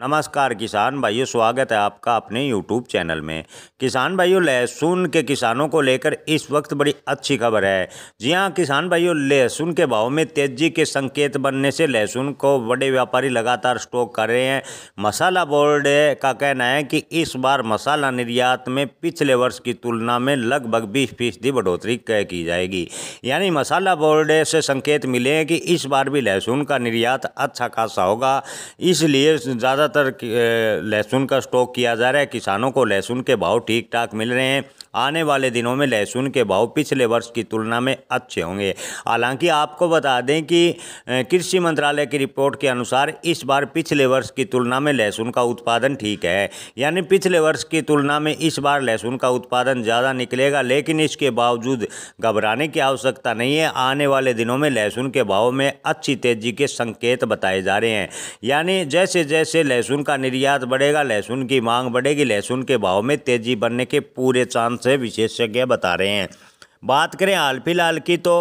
नमस्कार किसान भाइयों स्वागत है आपका अपने यूट्यूब चैनल में किसान भाइयों लहसुन के किसानों को लेकर इस वक्त बड़ी अच्छी खबर है जी हाँ किसान भाइयों लहसुन के भाव में तेजी के संकेत बनने से लहसुन को बड़े व्यापारी लगातार स्टॉक कर रहे हैं मसाला बोर्ड का कहना है कि इस बार मसाला निर्यात में पिछले वर्ष की तुलना में लगभग बीस फीसदी बढ़ोतरी तय की जाएगी यानी मसाला बोर्ड से संकेत मिले हैं कि इस बार भी लहसुन का निर्यात अच्छा खासा होगा इसलिए ज़्यादा ज़्यादातर लहसुन का स्टॉक किया जा रहा है किसानों को लहसुन के भाव ठीक ठाक मिल रहे हैं आने वाले दिनों में लहसुन के भाव पिछले वर्ष की तुलना में अच्छे होंगे हालांकि आपको बता दें कि कृषि मंत्रालय की रिपोर्ट के अनुसार इस बार पिछले वर्ष की तुलना में लहसुन का उत्पादन ठीक है यानी पिछले वर्ष की तुलना में इस बार लहसुन का उत्पादन ज़्यादा निकलेगा लेकिन इसके बावजूद घबराने की आवश्यकता नहीं है आने वाले दिनों में लहसुन के भाव में अच्छी तेजी के संकेत बताए जा रहे हैं यानी जैसे जैसे लहसुन का निर्यात बढ़ेगा लहसुन की मांग बढ़ेगी लहसुन के भाव में तेजी बनने के पूरे चांस से विशेषज्ञ बता रहे हैं बात करें हाल फिलहाल की तो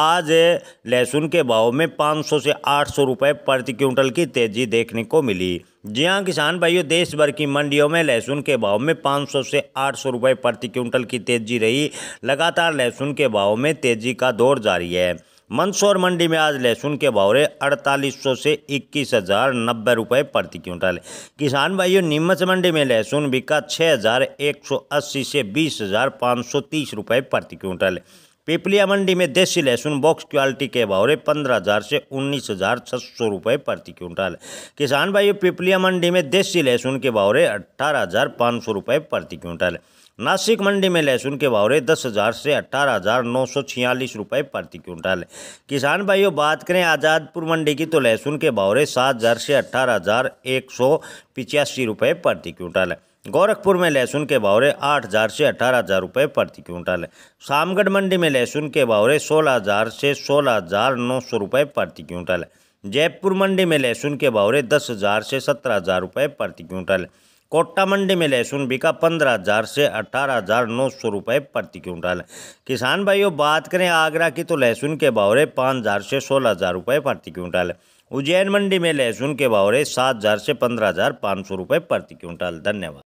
आज लहसुन के भाव में 500 से 800 रुपए प्रति क्विंटल की तेजी देखने को मिली जी हाँ किसान भाइयों देश भर की मंडियों में लहसुन के भाव में 500 से 800 रुपए प्रति क्विंटल की तेजी रही लगातार लहसुन के भाव में तेजी का दौर जारी है मंदसौर मंडी में आज लहसुन के भाव रहे अड़तालीस सौ से इक्कीस हज़ार नब्बे रुपये प्रति क्विंटल किसान भाइयों नीमच मंडी में लहसुन बिका छः हज़ार एक सौ अस्सी से बीस हज़ार पाँच सौ तीस रुपये प्रति क्विंटल पिपलिया मंडी में देसी लहसुन बॉक्स क्वालिटी के भाव रहे पंद्रह हज़ार से उन्नीस हज़ार छः सौ रुपये प्रति क्विंटल किसान भाइयों पिपलिया मंडी में देसी लहसुन के भाव रहे अट्ठारह हज़ार पाँच सौ रुपये प्रति क्विंटल नासिक मंडी में लहसुन के भाव रहे दस हज़ार से अट्ठारह हज़ार नौ सौ छियालीस रुपये प्रति क्विंटल किसान भाइयों बात करें आज़ादपुर मंडी की तो लहसुन के भाव रहे सात हज़ार से अट्ठारह हज़ार एक सौ पिचासी रुपये प्रति क्विंटल गोरखपुर में लहसुन के भावरे आठ हज़ार से अठारह हज़ार रुपये प्रति क्विंटल है शामगढ़ मंडी में लहसुन के भावरे सोलह हज़ार से सोलह हज़ार नौ सौ रुपये प्रति क्विंटल है जयपुर मंडी में लहसुन के भावरे दस हज़ार से सत्रह हज़ार रुपये प्रति क्विंटल है कोटा मंडी में लहसुन बिका पंद्रह हज़ार से अठारह हज़ार नौ सौ रुपये प्रति क्विंटल किसान भाइयों बात करें आगरा की तो लहसुन के भावरे पाँच हज़ार से सोलह हज़ार रुपये प्रति क्विंटल उज्जैन मंडी में लहसुन के भावरे सात हज़ार से पंद्रह हज़ार पाँच सौ रुपये प्रति क्विंटल धन्यवाद